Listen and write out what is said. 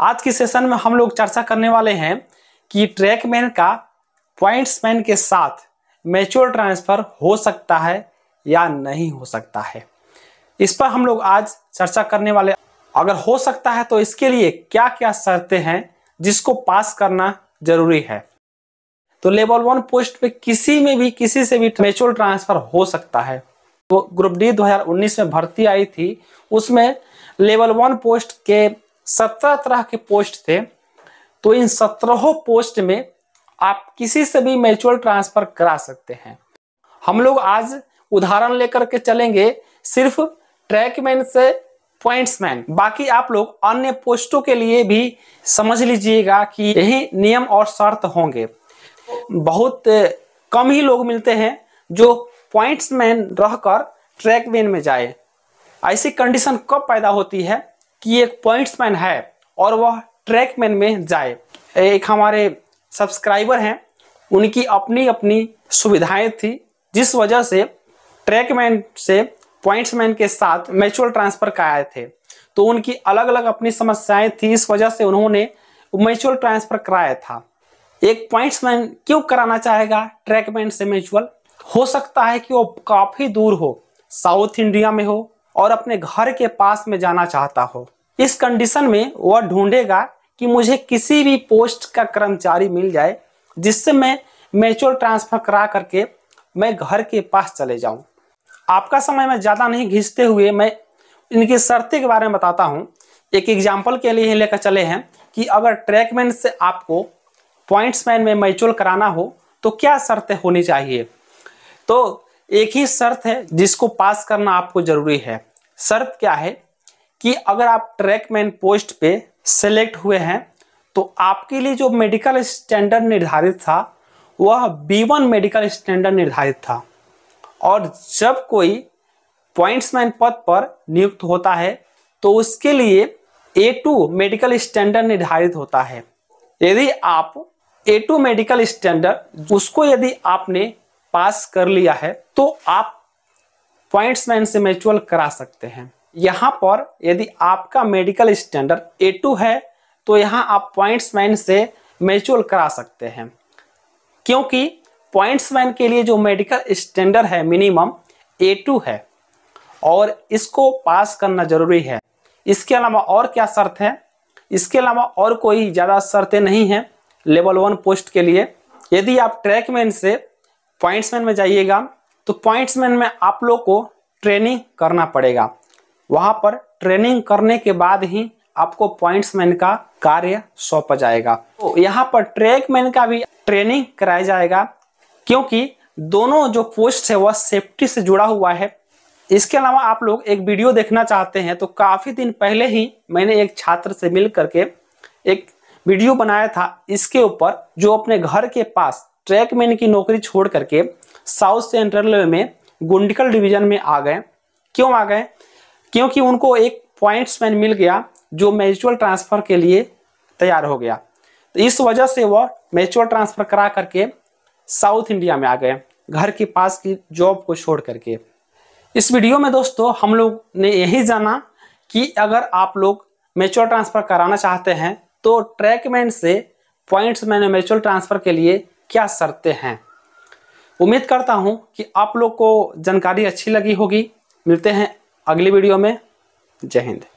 आज के सेशन में हम लोग चर्चा करने वाले हैं कि ट्रैकमैन का पॉइंट्समैन के साथ मेच्योर ट्रांसफर हो सकता है या नहीं हो सकता है इस पर हम लोग आज चर्चा करने वाले अगर हो सकता है तो इसके लिए क्या क्या शर्तें हैं जिसको पास करना जरूरी है तो लेवल वन पोस्ट पे किसी में भी किसी से भी मेच्योर ट्रांसफर हो सकता है वो ग्रुप डी 2019 में भर्ती आई थी उसमें लेवल वन पोस्ट के सत्रह तरह के पोस्ट थे तो इन सत्रहों पोस्ट में आप किसी से भी म्यूचुअल ट्रांसफर करा सकते हैं हम लोग आज उदाहरण लेकर के चलेंगे सिर्फ ट्रैकमैन से पॉइंट्समैन बाकी आप लोग अन्य पोस्टों के लिए भी समझ लीजिएगा कि यही नियम और शर्त होंगे बहुत कम ही लोग मिलते हैं जो पॉइंट्समैन रहकर ट्रैकमैन में जाए ऐसी कंडीशन कब पैदा होती है कि एक पॉइंट्समैन है और वह ट्रैकमैन में जाए एक हमारे सब्सक्राइबर हैं उनकी अपनी अपनी सुविधाएं थी जिस वजह से ट्रैकमैन से पॉइंट्समैन के साथ म्यूचुअल ट्रांसफर कराए थे तो उनकी अलग अलग अपनी समस्याएं थी इस वजह से उन्होंने म्यूचुअल ट्रांसफर कराया था एक पॉइंट्समैन क्यों कराना चाहेगा ट्रैकमैन से म्यूचुअल हो सकता है कि वो काफ़ी दूर हो साउथ इंडिया में हो और अपने घर के पास में जाना चाहता हो इस कंडीशन में वह ढूंढेगा कि मुझे किसी भी पोस्ट का कर्मचारी मिल जाए जिससे मैं मेचोर ट्रांसफर करा करके मैं घर के पास चले जाऊं आपका समय मैं ज़्यादा नहीं घिंचते हुए मैं इनकी शर्तें के बारे में बताता हूं एक एग्जाम्पल के लिए लेकर चले हैं कि अगर ट्रैकमैन से आपको पॉइंट्समैन में मेचोर कराना हो तो क्या शर्तें होनी चाहिए तो एक ही शर्त है जिसको पास करना आपको जरूरी है शर्त क्या है कि अगर आप ट्रैकमैन पोस्ट पे सेलेक्ट हुए हैं तो आपके लिए जो मेडिकल स्टैंडर्ड निर्धारित था वह बी वन मेडिकल स्टैंडर्ड निर्धारित था और जब कोई पॉइंट्समैन पद पर नियुक्त होता है तो उसके लिए ए टू मेडिकल स्टैंडर्ड निर्धारित होता है यदि आप ए टू मेडिकल स्टैंडर्ड उसको यदि आपने पास कर लिया है तो आप पॉइंट्समैन से म्यूचुअल करा सकते हैं यहाँ पर यदि आपका मेडिकल स्टैंडर्ड ए टू है तो यहाँ आप पॉइंट्स मैन से म्यूचुअल करा सकते हैं क्योंकि पॉइंट्स मैन के लिए जो मेडिकल स्टैंडर्ड है मिनिमम ए टू है और इसको पास करना जरूरी है इसके अलावा और क्या शर्त है इसके अलावा और कोई ज़्यादा शर्तें नहीं हैं लेवल वन पोस्ट के लिए यदि आप ट्रैकमैन से पॉइंट्समैन में जाइएगा तो पॉइंट्समैन में आप लोग को ट्रेनिंग करना पड़ेगा वहां पर ट्रेनिंग करने के बाद ही आपको पॉइंट्समैन का कार्य सौंपा जाएगा तो यहाँ पर ट्रैकमैन का भी ट्रेनिंग कराया जाएगा क्योंकि दोनों जो पोस्ट है वह सेफ्टी से जुड़ा हुआ है इसके अलावा आप लोग एक वीडियो देखना चाहते हैं तो काफ़ी दिन पहले ही मैंने एक छात्र से मिल करके एक वीडियो बनाया था इसके ऊपर जो अपने घर के पास ट्रैकमैन की नौकरी छोड़ करके साउथ सेंट्रल में गुंडिकल डिवीजन में आ गए क्यों आ गए क्योंकि उनको एक पॉइंट्समैन मिल गया जो मैचुअल ट्रांसफर के लिए तैयार हो गया तो इस वजह से वह मैचुअल ट्रांसफर करा करके साउथ इंडिया में आ गए घर के पास की जॉब को छोड़ करके इस वीडियो में दोस्तों हम लोग ने यही जाना कि अगर आप लोग मेचुअल ट्रांसफर कराना चाहते हैं तो ट्रैकमैन से पॉइंट्स मैन म्यूचुअल ट्रांसफर के लिए क्या शर्तें हैं उम्मीद करता हूँ कि आप लोग को जानकारी अच्छी लगी होगी मिलते हैं अगली वीडियो में जय हिंद